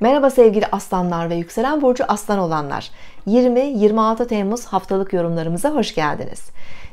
Merhaba sevgili aslanlar ve yükselen burcu aslan olanlar. 20-26 Temmuz haftalık yorumlarımıza hoş geldiniz.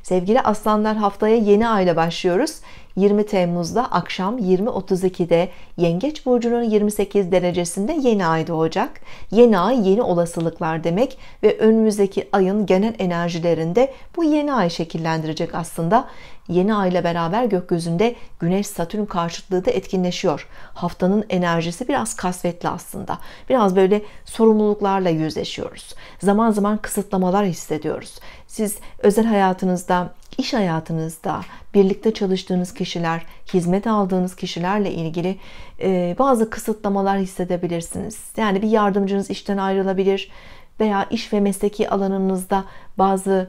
Sevgili aslanlar haftaya yeni ayla başlıyoruz. 20 Temmuz'da akşam 20.32'de Yengeç burcunun 28 derecesinde yeni ay doğacak. Yeni ay yeni olasılıklar demek ve önümüzdeki ayın genel enerjilerinde bu yeni ay şekillendirecek aslında. Yeni ay ile beraber gökyüzünde Güneş Satürn karşıtlığı da etkinleşiyor. Haftanın enerjisi biraz kasvetli aslında. Biraz böyle sorumluluklarla yüzleşiyoruz. Zaman zaman kısıtlamalar hissediyoruz. Siz özel hayatınızda, iş hayatınızda, birlikte çalıştığınız kişiler, hizmet aldığınız kişilerle ilgili e, bazı kısıtlamalar hissedebilirsiniz. Yani bir yardımcınız işten ayrılabilir veya iş ve mesleki alanınızda bazı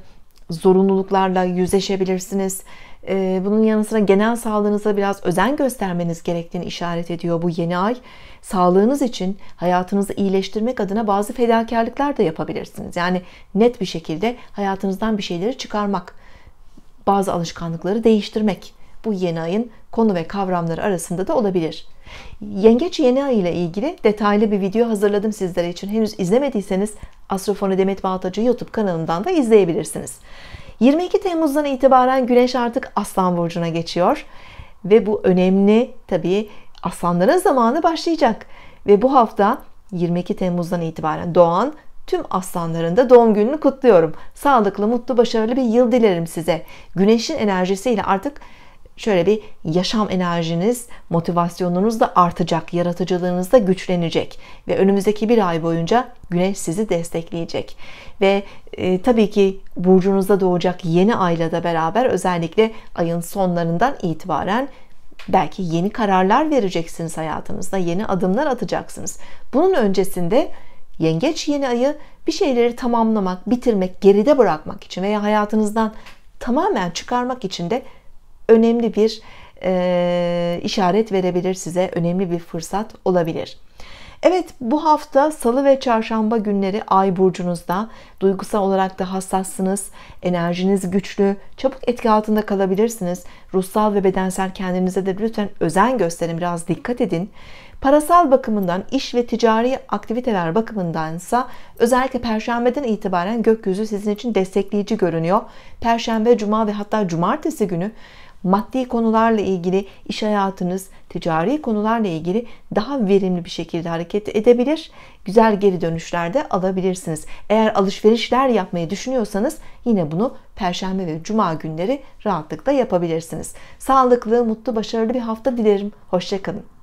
zorunluluklarla yüzleşebilirsiniz. Ee, bunun yanı sıra genel sağlığınıza biraz özen göstermeniz gerektiğini işaret ediyor bu yeni ay. Sağlığınız için hayatınızı iyileştirmek adına bazı fedakarlıklar da yapabilirsiniz. Yani net bir şekilde hayatınızdan bir şeyleri çıkarmak, bazı alışkanlıkları değiştirmek bu yeni ayın konu ve kavramları arasında da olabilir. Yengeç yeni ay ile ilgili detaylı bir video hazırladım sizlere için. Henüz izlemediyseniz Astrofonu Demet Bağtacı YouTube kanalından da izleyebilirsiniz. 22 Temmuz'dan itibaren Güneş artık Aslan Burcu'na geçiyor. Ve bu önemli tabii aslanların zamanı başlayacak. Ve bu hafta 22 Temmuz'dan itibaren doğan tüm aslanların da doğum gününü kutluyorum. Sağlıklı, mutlu, başarılı bir yıl dilerim size. Güneşin enerjisiyle artık şöyle bir yaşam enerjiniz, motivasyonunuz da artacak, yaratıcılığınız da güçlenecek ve önümüzdeki bir ay boyunca güneş sizi destekleyecek. Ve e, tabii ki burcunuzda doğacak yeni ayla da beraber özellikle ayın sonlarından itibaren belki yeni kararlar vereceksiniz hayatınızda, yeni adımlar atacaksınız. Bunun öncesinde yengeç yeni ayı bir şeyleri tamamlamak, bitirmek, geride bırakmak için veya hayatınızdan tamamen çıkarmak için de önemli bir e, işaret verebilir size. Önemli bir fırsat olabilir. Evet bu hafta salı ve çarşamba günleri ay burcunuzda duygusal olarak da hassassınız. Enerjiniz güçlü, çabuk etki altında kalabilirsiniz. Ruhsal ve bedensel kendinize de lütfen özen gösterin, biraz dikkat edin. Parasal bakımından, iş ve ticari aktiviteler bakımındansa özellikle perşembeden itibaren gökyüzü sizin için destekleyici görünüyor. Perşembe, cuma ve hatta cumartesi günü maddi konularla ilgili iş hayatınız, ticari konularla ilgili daha verimli bir şekilde hareket edebilir. Güzel geri dönüşler de alabilirsiniz. Eğer alışverişler yapmayı düşünüyorsanız yine bunu perşembe ve cuma günleri rahatlıkla yapabilirsiniz. Sağlıklı, mutlu, başarılı bir hafta dilerim. Hoşçakalın.